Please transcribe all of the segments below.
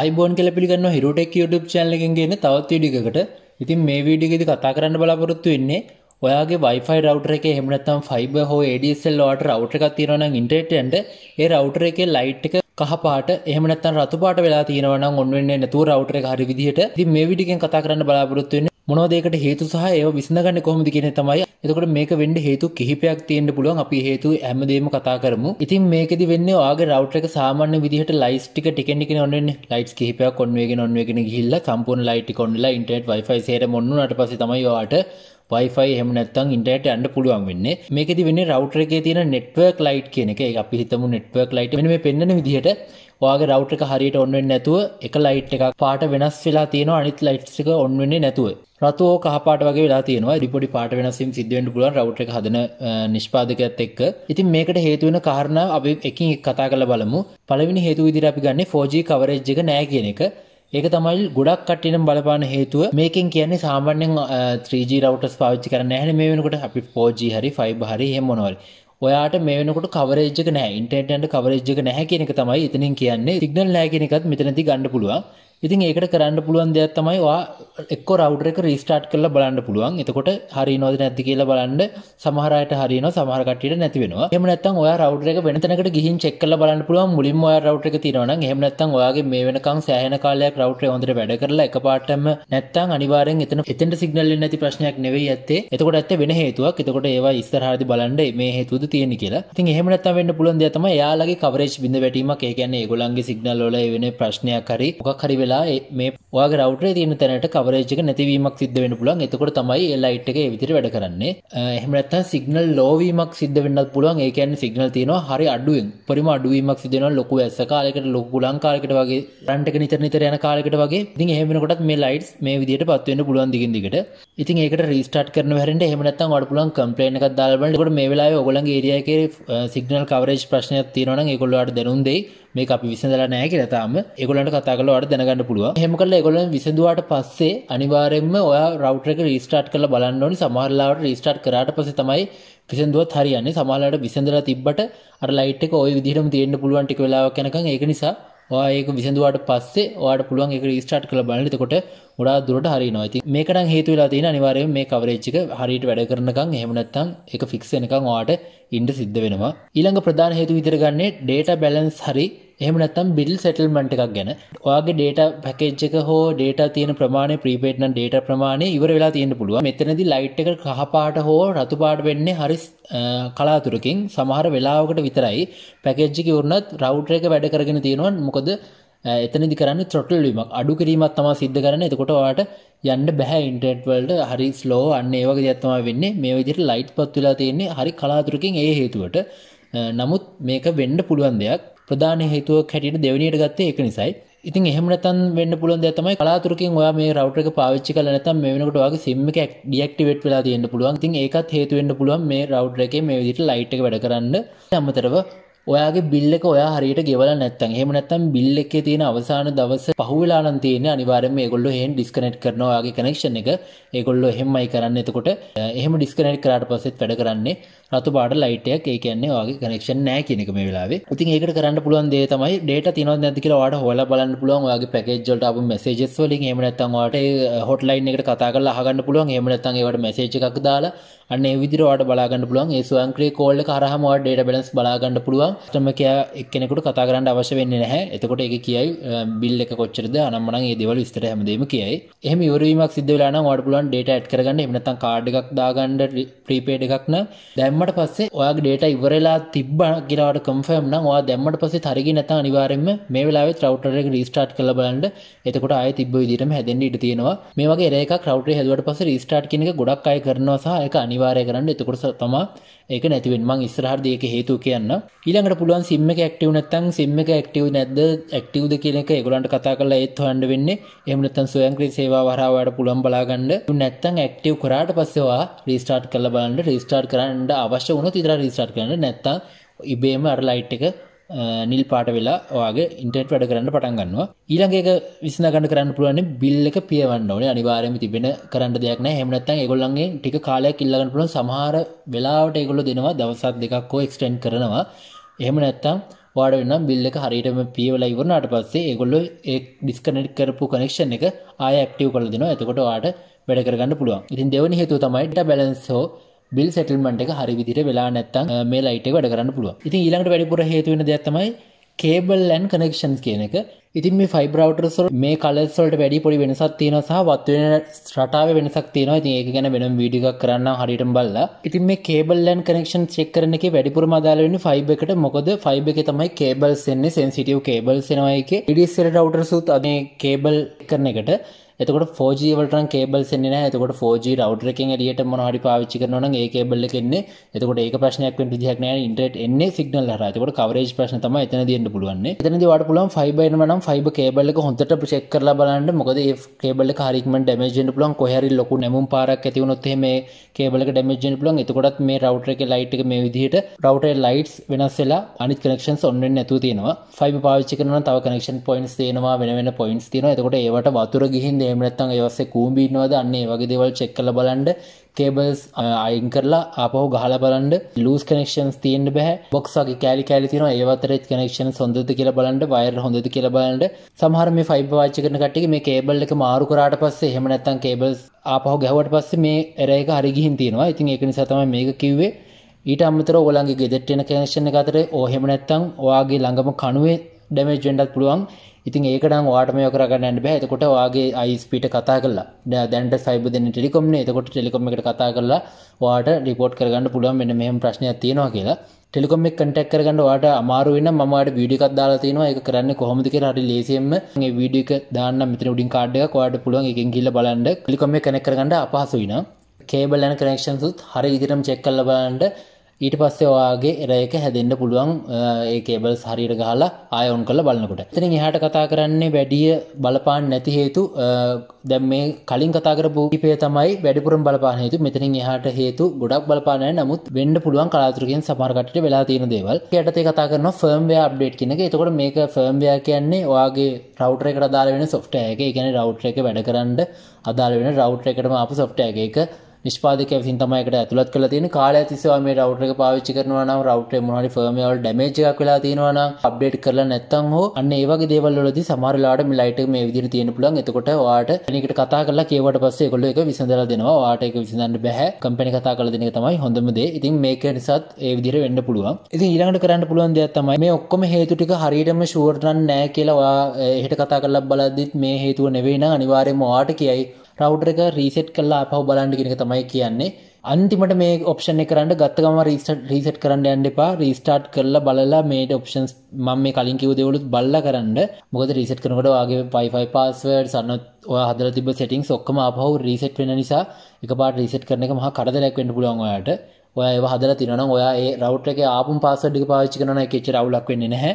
අයිබෝන් කෙල පිගන්න හිරුටෙක් YouTube චැනලකින් ගන්න තවත් ඩිකට ඉතින් මේ වීඩිගෙදි කතා කරන්න බලාපොරොත්තු වෙන්නේ ඔයාගේ වයිෆයි රවටර එක හෙමනත්තම් ෆයිබ හෝ ඩල් වාට රවටර එකක් තියෙනවන ඉන්ටේටන්ට ඒ රවටර එක ලයිට් එක කහපාට එහමනත්තන් රතුපාට වෙලා තියෙනවන ඔන්නවෙන්නේ නැතු රවටර හරි විදිහට මේ විඩිගෙන් කතා කරන්න බලාපොරොත්තුවෙන් මොනෝදේකට හේතු සහ ඒ විසඳගන්න කොහොමද කියන තමයි එතකොට මේක වෙන්න හේතු කිහිපයක් තියෙන්න පුළුවන් අපි හේතු හැමදේම කතා කරමු. ඉතින් මේකෙදි වෙන්නේ ඔයාගේ රවුටර් එක සාමාන්‍ය විදිහට ලයිට්ස් ටික ටිකෙන් ටිකෙන් ඔන් වෙන්නේ. ලයිට්ස් කිහිපයක් ඔන් වෙගෙන ඔන් වෙගෙන ගිහිල්ලා සම්පූර්ණ ලයිට් ටික ඔන් වෙලා ඉන්ටර්නෙට් Wi-Fi සේරම ඔන් වුණාට පස්සේ තමයි ඔයාට වයිෆයි හෙම නැත්තං ඉන්ටට අන්න පුළුවන් වෙන්න මේකෙද වෙන්න රවටර එක තියෙන නෙට්වර්ක් ලයිට් කියන එක අපි හිතම නෙට්වර්ක් ලයිට මේ පෙන්න්න විදිහට වාගේ රවටක හරියට ඔන්නෙන් නැතුව එක ලයිට් එකක් පාට වෙනස් වෙලා තියෙන අනිත් ලයිට්සික ඔන්වෙන්නේ නැතුව රතුෝ කහපාට වගේ වෙලා තියෙනවා රිපොඩි පාට වෙනසිම් සිද්ධෙන්ට පුලන් රවට් එක හදන නිෂ්පාදකත් එක්ක ඉතින් මේකට හේතුවෙන කාරණ අපි එකින් කතා කළ බලමු පළවිනි හේතු විදිර අපි ගන්න ෆෝජී කවරේජ්ජක නෑ කියන එක ඒක තමයි ගොඩක් කටිනම් බලපාන හේතුව මේකින් කියන්නේ සාමාන්‍යෙන් 3G රවටස් පාවිච්චි කරන්න හැන මේ වෙනකොට අපි 4G හරි 5 හරි හෙමොනවල් ඔයාට මේනකට කවරේජක නෑ ඉන්ටර්ටන්ට කවරේජක නැහැ කියනක තමයි ඉතනින් කියන්නේ සිගනල් නෑ කියනකත් මෙතනති ගණඩ පුළුවන් ඉතින් ඒකට කරන්න පුළුවන් දෙයක් තමයි වා එක්ක රවුටර් එක රීස්ටාර්ට් කරලා බලන්න පුළුවන්. එතකොට හරියනවද නැද්ද කියලා බලන්න සමහර අයට හරියනවා සමහර කට්ටියට නැති වෙනවා. එහෙම නැත්නම් ඔයා රවුටර් එක වෙන තැනකට ගිහින් චෙක් කරලා බලන්න පුළුවන්. මුලින්ම ඔයා රවුටර් එක තියෙනවා නම් එහෙම නැත්නම් ඔයාගේ මේ වෙනකන් සෑහෙන කාලයක් රවුටර් එක හොඳට වැඩ කරලා එකපාරටම නැත්නම් අනිවාර්යෙන් එතන එතෙන්ට සිග්නල් එන්නේ නැති ප්‍රශ්නයක් නෙවෙයි ඇත්තේ. එතකොට ඇත්තේ වෙන හේතුවක්. එතකොට ඒවා ඉස්සරහදී බලන්න මේ හේතුවද තියෙන්නේ කියලා. ඉතින් එහෙම නැත්නම් වෙන්න පුළුවන් දෙයක් තමයි එයාලගේ කවරේජ් බිඳ වැටීමක්. ඒ කියන්නේ ඒගොල්ලන්ගේ සිග්නල් වල වෙන ප්‍රශ්නයක් හරි මොකක් හරි වෙලා වෙලා මේ වගේ රවටේ තියන තැනට කවරේජක නැතිවීමක් සිද්ධ වෙන පුලන් එතකොට තමයි එල්ලයිට් එක විදිර වැඩ කරන්නේ එහමනත්ත සිගනල් ලෝවීමක් සිද්ධ වෙන්නත් පුළුවන් ඒකන් සිගනල් තියෙනවා හරි අඩුවෙන් පරිම අඩුවීමක් සිදෙන ලොකු ඇස කාලෙකට ලොකු ලංකාලෙකට වගේ රන්ටක නිතර නිතර යන කාලෙකට වගේ ඉතින් එහෙමනකොටත් මේ ලයිට්ස් මේ විදිට පත්වෙන්න පුළුවන් දිගින් දිගට ඉතින් ඒක රිස්ටාට් කරන හැරට එහමනත්තන් වඩ පුලන් කම්පලේන එකක් දාල්බලට මේ වෙලා ඔගොලන් ඒරියක සිගනල් කවරේජ් ප්‍රශ්නයක් තියනවන එකොල්ලවාට දරුන්දේ මේ අපි විසඳලා නෑ කියලා තාම ඒගොල්ලන්ට කතා කරලා ඔයාලට දැනගන්න පුළුවන්. එහෙම කරලා ඒගොල්ලන් විසඳුවාට පස්සේ අනිවාර්යයෙන්ම ඔයා රවුටර් එක රීස්ටාර්ට් කරලා බලන්න ඕනි. සමහර ලාවට රීස්ටාර්ට් කරාට පස්සේ තමයි විසඳුවත් හරියන්නේ. සමහර ලාවට විසඳලා තිබ්බට අර ලයිට් එක ওই විදිහටම තියෙන්න පුළුවන් ටික වෙලාවක් යනකම් ඒක නිසා ඒක විසඳවාට පස්සේ වාට පුළුවන් එක ස්ටාට් කළ බලන්නතකොට ොඩා දුරට හරිනවා ඇති මේකන හේතුවෙලා තියෙන අනිවාරය මේ කවරේච්චික හරිට වැඩ කරනකං හෙමනත්තං එක ෆික්ෂනකං වාට ඉන්ඩ සිද්ධ වෙනවා ඊළඟ ප්‍රධාන හේතු විතරගන්නේ ඩේට බැලන්ස් හරි එහම නැත්තම් බිල් සැටල්මට එකක් ගැන ඔයාගේ ඩේට පැකේච්චක හෝ ඩේට තියෙන ප්‍රමාණය ප්‍රීපේට්න ඩේට ප්‍රමාණය ඉවර වෙලා තියෙන පුළුව මෙතනදි ලයිට් එක කහපාට හෝ රතුපාට වෙන්නේ හරිස් කලාතුරකින් සමහර වෙලාවකට විතරයි පැකෙච්ජික වරුණත් රවට් එක වැඩ කරගෙන තියෙනවන් මොකද එතනදි කරන්න තොටල්වීමක් අඩු කිරීමත් තමා සිද්ධ කරන එතකොටවාට යන්න බැහැ ඉන්ටෙට්වල්ඩ හරි ස්ලෝ අන්න ඒවගේ ඇත්තමා වෙන්නේ මේ විදිට ලයිට් පත්තුලා තියෙන්නේ හරි කලාතුරකින් ඒ හේතුවට නමුත් මේක වෙන්න පුළුවන් දෙයක් ප්‍රධාන හේතුවක් හැටියට දෙවනියට ගත්තේ ඒක නිසයි. ඉතින් එහෙම නැත්නම් වෙන්න පුළුවන් දෙයක් තමයි කලාතුරකින් ඔයා මේ router එක පාවිච්චි කරලා නැත්නම් මේ වෙනකොට ඔයාගේ SIM එක deactivate වෙලා තියෙන්න පුළුවන්. ඉතින් ඒකත් හේතු වෙන්න පුළුවන් මේ router එකේ මේ විදිහට light එක වැඩ කරන්න අමතරව ඔයාගේ බිල්ල එක ඔයා හරියට ගෙවලා නැත්තම් එහෙම නැත්තම් බිල් එකේ තියෙන අවසාන දවස පහුවෙලා නම් තියෙන්නේ අනිවාර්යයෙන්ම ඒගොල්ලෝ එහෙන් ඩිස්කනෙක්ට් කරනවා ඔයාගේ කනෙක්ෂන් එක ඒගොල්ලෝ එහෙමයි කරන්නේ එතකොට එහෙම ඩිස්කනෙක්ට් කරාට පස්සෙත් වැඩ කරන්නේ රතු පාට ලයිට් එකක් ඒ කියන්නේ ඔයාගේ කනෙක්ෂන් නැහැ කියන එක මේ වෙලාවේ. ඉතින් ඒකට කරන්න පුළුවන් දේ තමයි data තියෙනවද නැද්ද කියලා ඔයාට හොයලා බලන්න පුළුවන් ඔයාගේ පැකේජ් වලට ආපු messages වලින් එහෙම නැත්තම් ඔයාට ඒ hotline එකට කතා කරලා අහගන්න පුළුවන් එහෙම නැත්තම් ඒවට message එකක් දාලා අන්න විදිරවාට බලාගන්න පුළුවන් ඒ ස්වංක්‍රී කෝල්ඩ කරහම ඩේට බැලස් බලාගන්න පුළුවන් ටමකයා එක්කෙනෙකුට කතා කරන්න අවශ්‍ය වෙන්න නැහැ එතකොට ඒ කියයි බිල් එක කොච්චරද අනම්මන ඒ දෙවල් විස්තර හැමදීම කියයි එහම ඉවරීමක් සිද්ධ වෙලාන වට පුලන් ඩේට ඇඩ් කරගන්න එමනතන් කාඩ් එකක් දාගන්න ප්‍රීපේඩ් එකක්න දැම්මට පස්සේ ඔයා ඩේට ඉවරලා තිබ්බ ගිලාට කම්ෆර්ම් නම් ඔයා දැම්මට පස්සේ තරගි නැත අනිවාරෙන්ම මේ වෙලාවේ ත්‍රවටර එක රීස්ටාට් කළ බලන්න එතකොට අය තිබ්බ විදිරම හැදෙන්න්න ඉට තියෙනවා මේ වගේ ඒක රවට හැදුවට පස රීස්ටාට් කෙනෙක ගොඩක් අය කරනවා සහ එක අනි අනිවාරය කරන්න එතකොට තමා ඒක නැතිවෙන් මං ස්රහර්දයක හේතු කියන්න ඊළඟට පුළුවන් සිම්ම ක්ටව නැත්තන් සිම්ම එක ක්ටව නැද ක්ටවද කියන එක ගොලන්ට කතා කරලා ඒත් හන්ඩ වෙන්න එමනත්තන් සොයන්ක්‍රී සේවා වරාවට පුළන් බලාගන්න නැත්තන් ක්ටව කරාට පස්සවා රිස්ටාර්ට් කල බලන්න රිස්ටාර්ට් කරන්න අවශ්‍ය වුණ තිර රිස්ටාර්ට් කරන්න නැත්තම් ඉබේම අර ලයිට් එක නිල් පාට වෙලා ඔයාගේ ඉන්ටර්ට් වැඩ කරන්න පටන් ගන්නවා ඊළඟක විසනගන්න කරන්න පුළුවන් බිල් එක පියවන්න ඕනේ අනිවාර්යයෙන්ම තිබෙන කරන්න දෙයක් නැහැ එහෙම නැත්නම් ඒගොල්ලන්ගේ ටික කාලයක් ඉල්ලගන්න පුළුවන් සමහර වෙලාවට ඒගොල්ලෝ දෙනවා දවසක් දෙකක් හෝ එක්ස්ටෙන්ඩ් කරනවා එහෙම නැත්නම් වාඩ වෙනම් බිල් එක හරියටම පියවලා ඉවරනාට පස්සේ ඒගොල්ලෝ ඒ ඩිස්කනෙක්ට් කරපු කනෙක්ෂන් එක ආය ඇක්ටිව් කරලා දෙනවා එතකොට ඔයාට වැඩ කරගන්න පුළුවන්. ඉතින් දෙවෙනි හේතුව තමයි ඩේටා බැලන්ස් හෝ බිල් සෙටල්මට එක හරි විදිට වෙලා නැත්තන් මේ ලයිට වැඩ කරන්න පුළුව ඉතින් ඊළඟට වැඩිපුර හේතුවෙන දෙයක්තමයි කේබල්ලන් කනෙක්ෂන්ස් කියන එක ඉතින් මේ ෆයිබ්‍රවටරස මේ කලස්වලට වැඩි පොඩි වෙනසක් තියෙන සහ වත්වෙන රටාව වෙනසක් තියෙනවා ඉතින් ඒක ගැන වෙනම් වීඩියක් කරන්න හරිටම් බල්ලා ඉතින් මේ කේබල්ලන් කනෙක්ෂන් චෙක් කරන එක වැඩිපුර මදාල වෙන ෆයිබ් එකට මොකද ෆයිබ් එක තමයි කේබල් සෙන්නේ සෙන්සිටව් කේබල් සෙනවා එක ඉඩිස්සෙට රවටර් සුත් අනේ කේබල් කරන එකට එතකොට 4G වලටනම් කේබල්ස් එන්නේ නැහැ. එතකොට 4G router එකෙන් එළියට මොනවා හරි පාවිච්චි කරනවා නම් ඒ කේබල් එක එන්නේ. එතකොට ඒක ප්‍රශ්නයක් වෙන්න විදිහක් නැහැ. ඉන්ටර්නෙට් එන්නේ සිග්නල් හරහා. එතකොට කවරේජ් ප්‍රශ්න තමයි එතනදී එන්න පුළුවන්නේ. එතනදී ඔයාලට පුළුවන් fiber එනවා නම් fiber කේබල් එක හොඳට චෙක් කරලා බලන්න. මොකද ඒ කේබල් එක හරියටම damage වෙන්න පුළුවන්. කොහේ හරි ලොකු නැමුම් පාරක් ඇති වුණොත් එහෙම මේ කේබල් එක damage වෙන්න පුළුවන්. එතකොටත් මේ router එකේ light එක මේ විදිහට router එකේ lights වෙනස් වෙලා අනිත් connections on වෙන්නේ නැතුව තියෙනවා. fiber පාවිච්චි කරනවා නම් තව connection points තියෙනවා වෙන වෙන points තියෙනවා. එතකොට ඒවට වතුර ගිහින් කොහෙද එමනත්තන් ඒවස්සේ කූම්බින්නවද අන්නේ වගේ දෙවල් චෙක් කල බලන්ඩ කේබල්ස් අයින් කරලා අපහෝ ගහල බලන්ඩ ලස් කනෙක්ෂන්ස් තියෙන් බැහ බොක්සගේ කෑලි කෑලි තින ඒවතරෙත් කනෙක්ෂන් සොඳද කියල බලන්ඩ වයර් හොඳද කියල බලන්ඩ සහරම ෆයිබ වාච කරන කට මේ කේබල් එක මාරු කරට පස්සේ හෙමනැත්තන් කේබල්ස් අපහෝ ගැවට පස්සේ මේ එරයක හරිගිහින් තියෙනවා ඉතින් ඒක නිසාතම මේක කිව්වේ ඊට අමතර ඔලන්ගේ ගෙදෙට්ටෙන කනෙක්ෂණ අතර ඕහෙමනැත්තං ඔයාගේ ළඟම කනුවේ ඩැමේජ් වෙන්ඩක් පුළුවන් ඉතින් ඒකටම් වාටම යකරගන්නන්න බෑ එතකොට වාගේ අයිස්පිට කතා කලා දැන්ට සයිබ දෙන්න ටෙලිකොම්න එතකොට ටෙලිකොම එකට කතා කරලා වාට රිපෝට් කරගන්න පුළුවන් මෙන්න මෙහම ප්‍රශ්නයක් තියෙනවා කියලා ටෙලිකොම කටක් කරගන්න වාට අමාරුවන්න මට විඩිකක් දාලා තියෙනවා එක කරන්න කොහොමතික හට ලේසියෙන්ම විඩික දාන්න මෙතන උඩින් කාඩ්ඩයක් වාට පුළුවන් එකින් කියල බලන්න කලිකොම කනෙක් කරගන්න අපහසු වෙන කේබලන කනෙක්ෂන්සුත් හරි ඉදිරම් චෙක් කල්ලබන්ට ඊට පස්සේ ඔයාගේ රයක හැදෙන්න්න පුළුවන් ඒ කේබල් හරිර ගහලා ආයෝන් කළ බලන්නකොට තින එහට කතා කරන්නේ වැඩිය බලපාන් නැති හේතු දැම් මේ කලින් කතාකරපු ඉපේ තමයි වැඩිපුරම් බලපාන හේතු මෙතනින් එහට හේතු ගොඩක් බලපානය නමුත් වෙන්ඩ පුළුවන් කලාතුරකින් සමරකට වෙලා තියෙන දේවල් යටතේ කතා කරන ෆර්ම්ය අප්ඩේට් කියන එක එතකොට මේක ෆර්ම්යා කියන්නේ ඔයාගේ රවටර එකට දාල වෙන සොෆ්ටය එක ගැන රවට්‍ර එක වැඩ කරන්න අදාල වෙන රවට්‍ර එකටම අප සොෆ්ටය එක නිෂ්පාදකයා විසින් තමයි ඒකට ඇතුළත් කරලා තියෙන්නේ. කාලය තිස්සේ මේ රවුටර් එක පාවිච්චි කරනවා නම් රවුටර් එක මොනවා හරි ෆර්ම්වෙයාර් වල ඩැමේජ් එකක් වෙලා තියෙනවා නම් අප්ඩේට් කරලා නැත්නම් හෝ අන්න ඒ වගේ දේවල් වලදී සමහර වෙලාවට මේ ලයිට් එක මේ විදිහට තියෙන්න පුළුවන්. එතකොට ඔයාට කෙනෙක්ට කතා කරලා කියවට පස්සේ ඒගොල්ලෝ ඒක විසඳලා දෙනවා. ඔයාට ඒක විසඳන්න බෑ. කම්පැනි කතා කරලා දෙන එක තමයි හොඳම දේ. ඉතින් මේක නිසාත් ඒ විදිහට වෙන්න පුළුවන්. ඉතින් ඊළඟට කරන්න පුළුවන් දෙයක් තමයි මේ ඔක්කොම හේතු ටික හරියටම ෂුවර් නෑ කියලා ඔයා එහෙට කතා කරලා බලද්දිත් මේ හේතුව නෙවෙයි නම් අනිවාර්යයෙන්ම ඔයාට කියයි රවටර් එක රීසෙට් කල්ලා පහු බලන්ඩිගෙනක තමයි කියන්නේ අන්තිමට මේ ඔප්ෂණ කරන්න ගත්තකම රීසට රීසට් කරන්න යන්න එපා රීස්ටාර්ට් කරලා බලලා මේට ඔප්ෂන්ස් මම මේ කලින් කිව දෙවලුත් බල්ල කරන්න මොකද රීසට් කරනකොට වගේ පයිෆයි පස්වර්ඩ් සන්නත් ඔය හදර තිබ සෙටිංස් ඔක්කම අපහු රීසට් වෙන නිසා එක පාට රීසට් කරන එක මහ කරදරයක් වෙන්න පුළුවන් ඔයාට ඔය ඒව හදලා තිනනම් ඔයා ඒ රවට් එක ආපුම් පාස්වර්ඩ් එක පාවිච්චි කරන එක එච්චර අවුලක් වෙන්නේ නැහැ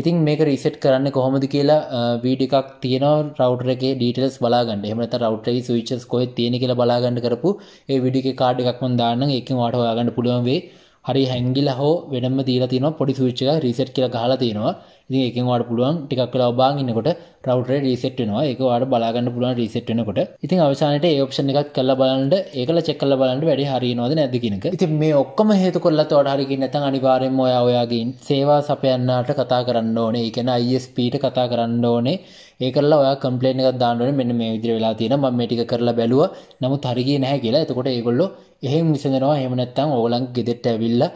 ඉතින් මේක රිසෙට් කරන්න කොහොමද කියලා වීඩිකක් තියෙන රවටර එක ඩීටස් බලාගන්න එමත රවටේ සවිච්චස් කොහෙ තියෙන කියලා බලාගන්න කරපු ඒ විඩික කාඩ් එකක්ම දාන්න එකින් වාට හොයාගන්න පුළුවන් වේ හරි හැංගිල හෝ වෙනම දීලා තියෙනවා පොඩි ස්විච් එක රීසෙට් කියලා ගහලා තියෙනවා. ඉතින් ඒකෙන් ඔයාලට පුළුවන් ටිකක් වෙලා ඔබාගෙන ඉන්නකොට රවුටරේ රීසෙට් වෙනවා. ඒක ඔයාලට බලා ගන්න පුළුවන් රීසෙට් වෙනකොට. ඉතින් අවසානයේට ඒ ඔප්ෂන් එකක් කරලා බලන්න, ඒකලා චෙක් කරලා බලන්න වැඩේ හරියනවද නැද්ද කියන එක. ඉතින් මේ ඔක්කොම හේතු කරලත් ඔයාලට හරිය ගියේ නැත්නම් අනිවාර්යයෙන්ම ඔයා ඔයාගේ සේවා සපයන්නාට කතා කරන්න ඕනේ. ඒ කියන්නේ ISP ට කතා කරන්න ඕනේ. ඒ කරලා ඔයා කම්පලේන් එකක් දාන්න ඕනේ මෙන්න මේ විදිහට වෙලා තියෙනවා මම මේ ටික කරලා බැලුවා නමුත් හරියන්නේ නැහැ කියලා. එතකොට ඒගොල්ලෝ එහෙම විසඳනවා. එහෙම නැත්නම් ඕගොල්ලන්ගේ ගෙදරට ඇවිල්ලා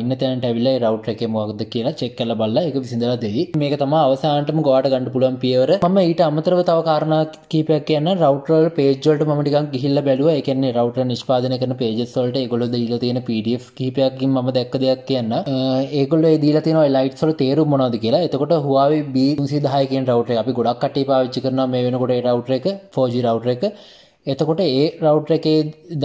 ඉන්න තැනට ඇවිල්ලා රවට් එකේ මොකක්ද කියලා චෙක් කරලා බලලා ඒක විසඳලා දෙයි. මේක තමයි අවසානටම ගොඩට ගන්න පුළුවන් පියවර. මම ඊට අමතරව තව කාරණා කීපයක් කියන්න රවුටර් වල පේජ් වලට මම ටිකක් ගිහිල්ලා බැලුවා. ඒ කියන්නේ රවුටර් නිෂ්පාදනය කරන පේජස් වලට ඒගොල්ලෝ දීලා තියෙන PDF කීපයක්කින් මම දැක්ක දෙයක් කියන්න. ඒගොල්ලෝ ඒ දීලා තියෙන ඔය ලයිට්ස් වල තේරුම මොනවද කියලා. එතකොට Huawei B310 කියන රවුටර් එක අපි ගොඩක් කට්ටිය පාවිච්චි කරනවා මේ වෙනකොට ඒ රවුටර් එක 4G රවුටර් එක. එතකොට ඒ රවුටර් එකේ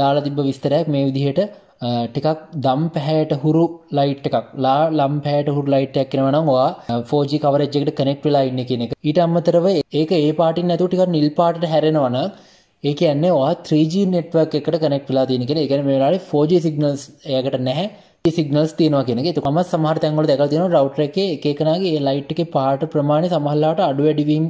දාලා තිබ්බ විස්තරයක් මේ විදිහට ටිකක් දම් පැහැයට හුරු ලයිට් එකක් ලා ලම් පැට හුරු ලයිට්යක් කෙනවනවා ෆෝජි කවරච්චකට කනෙක්ට ලයින්න කෙනෙක ඊට අම්මතරව ඒක ඒ පාටින් නැතු ටික නිල් පාට හැරෙනවන ඒක ඇන්නේ වා 3G නෙට්වක් එකට කනෙක් වෙලා තියෙන කෙන එකන වෙලාේ ෆෝජ සිගනල්ස් ඒකට නැහැ සිගනස් තියන කෙනෙ ම සහර තැන්ගල දැක තින රවටර එක එකනගේ ලයිට් එක පාට ප්‍රමාණය සමහල්ලාට අඩු වැඩිවීම්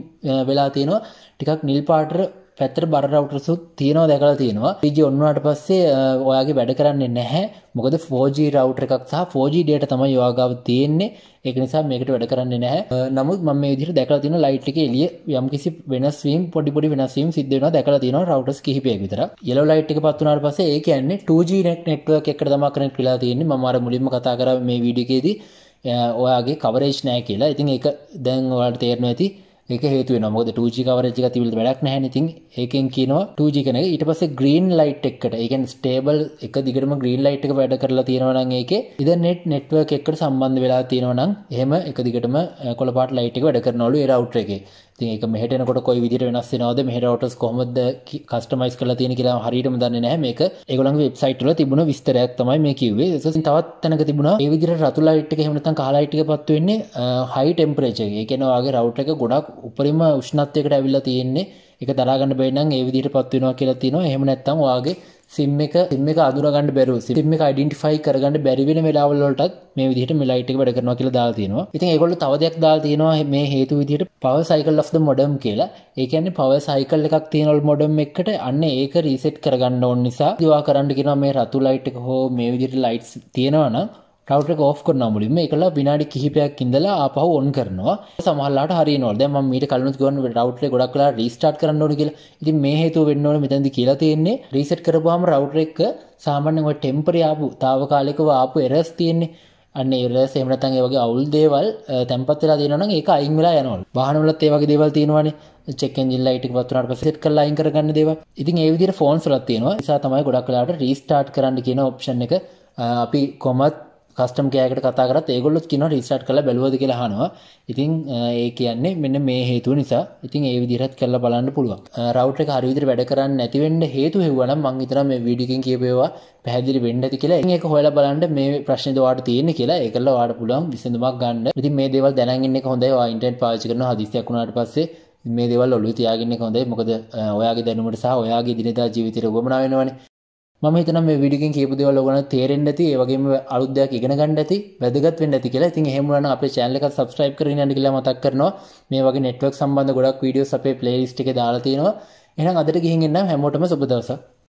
වෙලා තියෙනවා ටිකක් නිල් පාටර පැත්තර බරවටසුත් තියනෝ දැකලා තියෙනවා ීජ ඔන්නවාට පස්සේ ඔයාගේ වැඩ කරන්නේ නැහැ මොකද ෆෝජී රවට් එකක් සහ ෆෝජී ඩේට තමයි යවාගාව තියෙන්නේ ඒක නිසා මේකට වැඩ කරන්නේ නැහැ නමුත් මම මේ විදිහට දැකලා තියෙන ලයිට් එකේ එළිය යම්කිසි වෙනස් වීම් පොඩි පොඩි වෙනස් වීම් සිද්ධ වෙනවා දැකලා තියෙනවා රවුටර්ස් කිහිපයක් විතර yellow light එක පත් වුණාට පස්සේ ඒ කියන්නේ 2G net network එකකට තමයි connect වෙලා තියෙන්නේ මම අර මුලින්ම කතා කරා මේ වීඩියෝ එකේදී ඔයාගේ කවරේජ් නැහැ කියලා ඉතින් ඒක දැන් ඔයාලට තේරෙනවා ඇති ඒක හේතුව මොකද 2G coverage එක තිබිලද වැඩක් නැහැ නේ. ඉතින් ඒකෙන් කියනවා 2G කෙනෙක් ඊට පස්සේ green light එකට, ඒ කියන්නේ stable එක දිගටම green light එක වැඩ කරලා තියෙනවා නම් ඒකේ ethernet network එකට සම්බන්ධ වෙලා තියෙනවා නම් එහෙම එක දිගටම කොළපාට light එක වැඩ කරනවලු ඒ router එකේ. ඉතින් ඒක මෙහෙට එනකොට කොයි විදිහට වෙනස් වෙනවද? මෙහෙ routers කොහොමද customize කරලා තියෙන්නේ කියලා හරියටම දන්නේ නැහැ. මේක ඒගොල්ලන්ගේ website වල තිබුණ විස්තරයක් තමයි මේ කිව්වේ. ඒක තවත් තැනක තිබුණා. මේ විදිහට රතු light එක එහෙම නැත්නම් කහ light එක පත්තු වෙන්නේ high temperature. ඒ කියන්නේ ඔයාගේ router එක ගොඩක් උපරිම උෂ්ණත්වයකට ඇවිල්ලා තියෙන්නේ. ඒක දරා ගන්න බැරි නම් ඒ විදිහටපත් වෙනවා කියලා තියෙනවා. එහෙම නැත්නම් ඔයාගේ සිම් එක සිම් එක අඳුර ගන්න බැරුව සිම් එක අයිඩෙන්ටිෆයි කරගන්න බැරි වෙන වෙලාවල් වලටත් මේ විදිහට මේ ලයිට් එක වැඩ කරනවා කියලා දාලා තියෙනවා. ඉතින් ඒගොල්ලෝ තව දෙයක් දාලා තියෙනවා මේ හේතු විදිහට power cycle of the modem කියලා. ඒ කියන්නේ power cycle එකක් තියෙනවල් modem එකට අන්න ඒක reset කරගන්න ඕන නිසා දිවා කරන්න කියනවා මේ රතු ලයිට් එක හෝ මේ විදිහට ලයිට්ස් තියෙනවා නම් ටවටක ෝ් කරන මුලින්ම එකලා විනාඩි කිහිපයක් ඉඳලා අපහු ඔන් කරනවා සමහලාට හරි නොද ම මට කලු ගොන් රවටේ ගොඩක් කලා රිස්ටාට් කරන්න ොඩ කියලා ඉති මේ හේතු වෙන්නවන මෙතැදි කියලා තියෙන්නේ රිසට් කරපුහම රවටර එක්ක සාමාන්‍යව ටෙම්පරයාපු තාවකාලෙකව ආපු එරස් තියෙන්නේ අන්න එරස එමනතන් ඒවගේ අවුල් දේවල් තැන්පත්වෙලා දෙනන එක අයිංවෙලා යනවල් බානුලත් ඒවගේ දේවල් තියෙනවානේ චෙක් ජිල්ල යිට පත්තුනට පසෙට කල්ලයින් කරගන්න දෙව ඉතින් ඒවිදිර ෆෝන්ස් ලත්තියනවා නිසා තමයි ගොඩක් කලාට රීස්ටාට් කරන්න කියන ඔප්ෂන් එක අපි කොමත් කස්ටම් කෑකට කතා කරත් ඒගොල්ලොත් කියන රිස්ටාට් කළ බැලුවද කියලා හනවා ඉතින් ඒ කියන්නේ මෙන්න මේ හේතුව නිසා ඉතින් ඒ විදිහත් කරලා බලන්න පුළුවන් රවට් එක හරි විදිහට වැඩ කරන්නේ නැති වෙන්න හේතු හෙව්වනම් මං හිතනවා මේ වීඩියෝ එකෙන් කියපේවා පැහැදිලි වෙන්න ඇති කියලා ඒක හොයලා බලන්න මේ ප්‍රශ්නේ වාට තියෙන්නේ කියලා ඒකල වාට පුළුවන් විසඳුමක් ගන්න. ඉතින් මේ දේවල් දැනගෙන ඉන්න එක හොඳයි. ඔයා ඉන්ටර්නෙට් පාවිච්චි කරන හදිස්සියක් වුණාට පස්සේ මේ දේවල් ඔළුවේ තියාගෙන ඉන්න එක හොඳයි. මොකද ඔයාගේ දැනුමට සහ ඔයාගේ දිනදා ජීවිතේට උවමනා වෙනවනේ. ම හිතන මේ විඩිකින් කීපදව ලොගන තේරෙන් ඇති වගේ අලුදයක් ඉගෙන ගන්න ඇති වැදගත් වෙන්න ඇති කියලා ඉතින් හෙමුලන අපේ චැනලක සබස්ක්‍රයිබ් කරන යන්න කියලා මතක් කරනවා මේ වගේ නෙට්වර්ක් සම්බන්ධ ගොඩක් වීඩියෝ අපේ ප්ලේලිස්ට් එක දාලා තියෙනවා එහෙනම් අදට ගිහින් එන්න හැමෝටම සුබ දවසක්